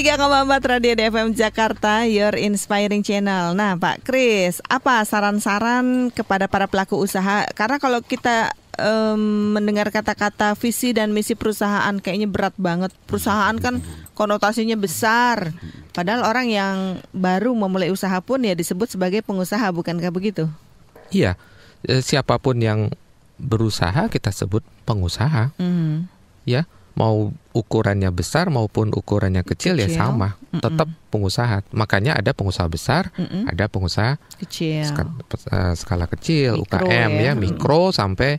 103,4 Radio DFM Jakarta, Your Inspiring Channel. Nah, Pak Kris, apa saran-saran kepada para pelaku usaha? Karena kalau kita um, mendengar kata-kata visi dan misi perusahaan kayaknya berat banget. Perusahaan kan konotasinya besar. Padahal orang yang baru memulai usaha pun ya disebut sebagai pengusaha, bukankah begitu? Iya, eh, siapapun yang berusaha kita sebut pengusaha. Mm -hmm. Ya mau ukurannya besar maupun ukurannya kecil, ya kecil. ya sama, mm -mm. tetap pengusaha. Makanya ada pengusaha besar, mm -mm. ada pengusaha kecil. Skala, eh, skala kecil, mikro, UKM ya, ya mikro mm -mm. sampai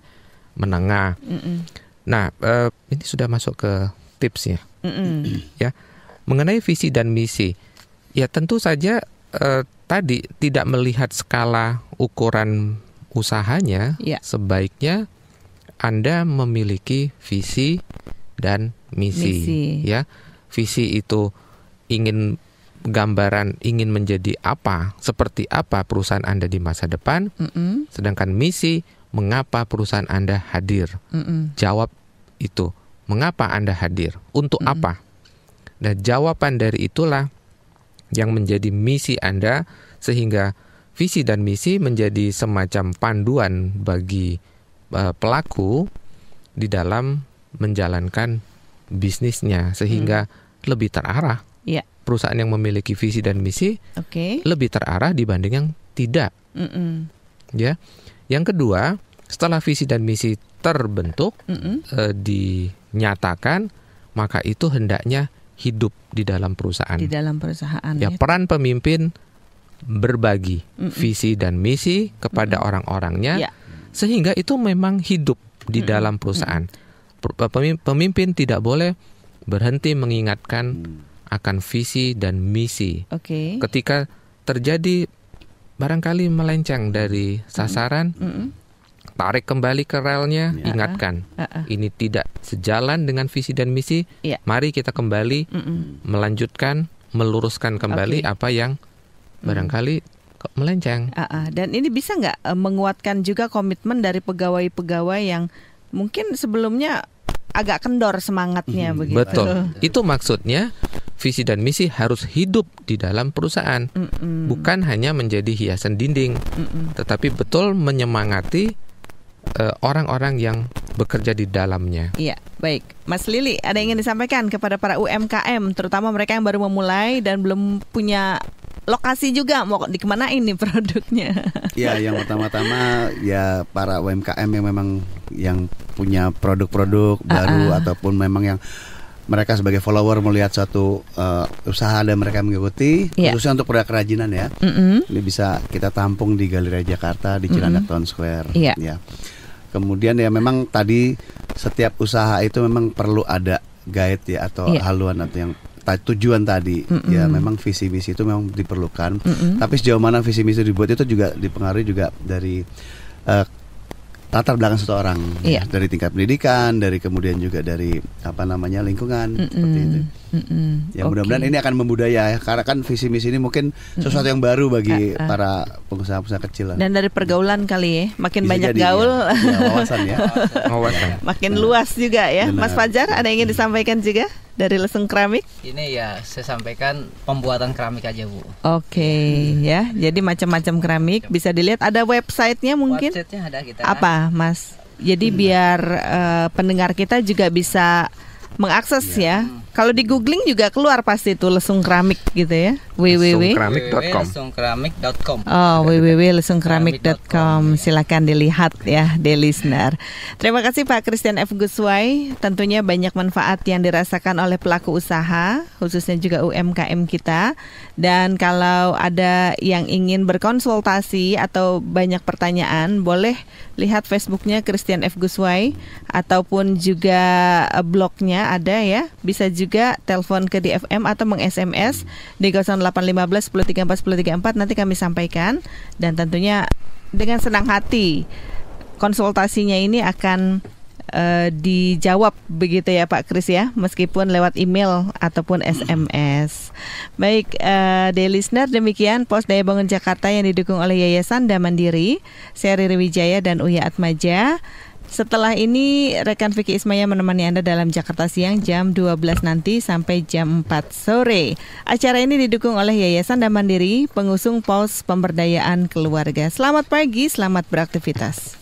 menengah. Mm -mm. Nah, uh, ini sudah masuk ke tipsnya. Ya. Mengenai visi dan misi. Ya, tentu saja uh, tadi tidak melihat skala ukuran usahanya, yeah. sebaiknya Anda memiliki visi dan misi, misi. ya. Visi itu ingin gambaran ingin menjadi apa, seperti apa perusahaan Anda di masa depan. Mm -mm. Sedangkan misi mengapa perusahaan Anda hadir. Mm -mm. Jawab itu, mengapa Anda hadir? Untuk mm -mm. apa? Nah, jawaban dari itulah yang menjadi misi Anda sehingga visi dan misi menjadi semacam panduan bagi uh, pelaku di dalam menjalankan bisnisnya sehingga hmm. lebih terarah. Yeah. Perusahaan yang memiliki visi dan misi okay. lebih terarah dibanding yang tidak. Mm -mm. Ya. Yang kedua, setelah visi dan misi terbentuk mm -mm. E, dinyatakan, maka itu hendaknya hidup di dalam perusahaan. Di dalam perusahaan. Ya, ya. peran pemimpin berbagi mm -mm. visi dan misi kepada mm -mm. orang-orangnya yeah. sehingga itu memang hidup di mm -mm. dalam perusahaan. Mm -mm pemimpin tidak boleh berhenti mengingatkan hmm. akan visi dan misi. Oke. Okay. Ketika terjadi barangkali melenceng dari hmm. sasaran, mm -mm. tarik kembali ke relnya, yeah. ingatkan uh -uh. ini tidak sejalan dengan visi dan misi. Yeah. Mari kita kembali mm -mm. melanjutkan, meluruskan kembali okay. apa yang hmm. barangkali mm melenceng. Uh -uh. Dan ini bisa nggak e, menguatkan juga komitmen dari pegawai-pegawai yang mungkin sebelumnya agak kendor semangatnya hmm, begitu. Betul. Itu maksudnya visi dan misi harus hidup di dalam perusahaan, Mm-mm. bukan hanya menjadi hiasan dinding, Mm-mm. tetapi betul menyemangati orang eh, orang-orang yang bekerja di dalamnya. Iya, baik. Mas Lili, ada yang ingin disampaikan kepada para UMKM, terutama mereka yang baru memulai dan belum punya lokasi juga mau dikemanain ini produknya. Ya, yang pertama-tama ya para UMKM yang memang yang punya produk-produk ah, baru uh -uh. ataupun memang yang mereka sebagai follower melihat suatu uh, usaha dan mereka mengikuti yeah. khususnya untuk produk kerajinan ya mm -hmm. ini bisa kita tampung di Galeri Jakarta di Cilandak mm -hmm. Town Square yeah. ya kemudian ya memang tadi setiap usaha itu memang perlu ada guide ya atau yeah. haluan atau yang tujuan tadi mm -mm. ya memang visi misi itu memang diperlukan mm -mm. tapi sejauh mana visi misi dibuat itu juga dipengaruhi juga dari uh, latar belakang seseorang iya. dari tingkat pendidikan dari kemudian juga dari apa namanya lingkungan mm -mm. seperti itu mm -mm. ya mudah-mudahan ini akan membudaya ya karena kan visi misi ini mungkin sesuatu mm -mm. yang baru bagi uh, uh. para pengusaha-pengusaha kecil lah. dan dari pergaulan kali ya makin Bisa banyak jadi, ya. gaul ya. Ya, wawasan ya wawasan. makin luas juga ya Benar. Mas Fajar ada yang ingin disampaikan juga dari lesung keramik? Ini ya saya sampaikan pembuatan keramik aja bu. Oke okay, hmm. ya, jadi macam-macam keramik bisa dilihat. Ada websitenya mungkin? Websitenya ada kita. Apa, Mas? Jadi hmm. biar uh, pendengar kita juga bisa mengakses ya. ya. Kalau di googling juga keluar pasti itu lesung keramik gitu ya. www.lesungkeramik.com Oh, www.lesungkeramik.com. Ya. Silakan dilihat ya, listener. Terima kasih Pak Christian F Guswai. Tentunya banyak manfaat yang dirasakan oleh pelaku usaha, khususnya juga UMKM kita. Dan kalau ada yang ingin berkonsultasi atau banyak pertanyaan, boleh lihat Facebooknya Christian F Guswai ataupun juga eh, blognya ada ya. Bisa juga telepon ke DFM atau meng-SMS di 0815 1034 1034 nanti kami sampaikan dan tentunya dengan senang hati konsultasinya ini akan uh, dijawab begitu ya Pak Kris ya meskipun lewat email ataupun SMS. Baik, uh, eh, Daily listener demikian Pos Daya Bangun Jakarta yang didukung oleh Yayasan Damandiri, Seri Riwijaya dan Uya Atmaja. Setelah ini rekan Vicky Ismaya menemani Anda dalam Jakarta Siang jam 12 nanti sampai jam 4 sore. Acara ini didukung oleh Yayasan Damandiri, pengusung Pos Pemberdayaan Keluarga. Selamat pagi, selamat beraktivitas.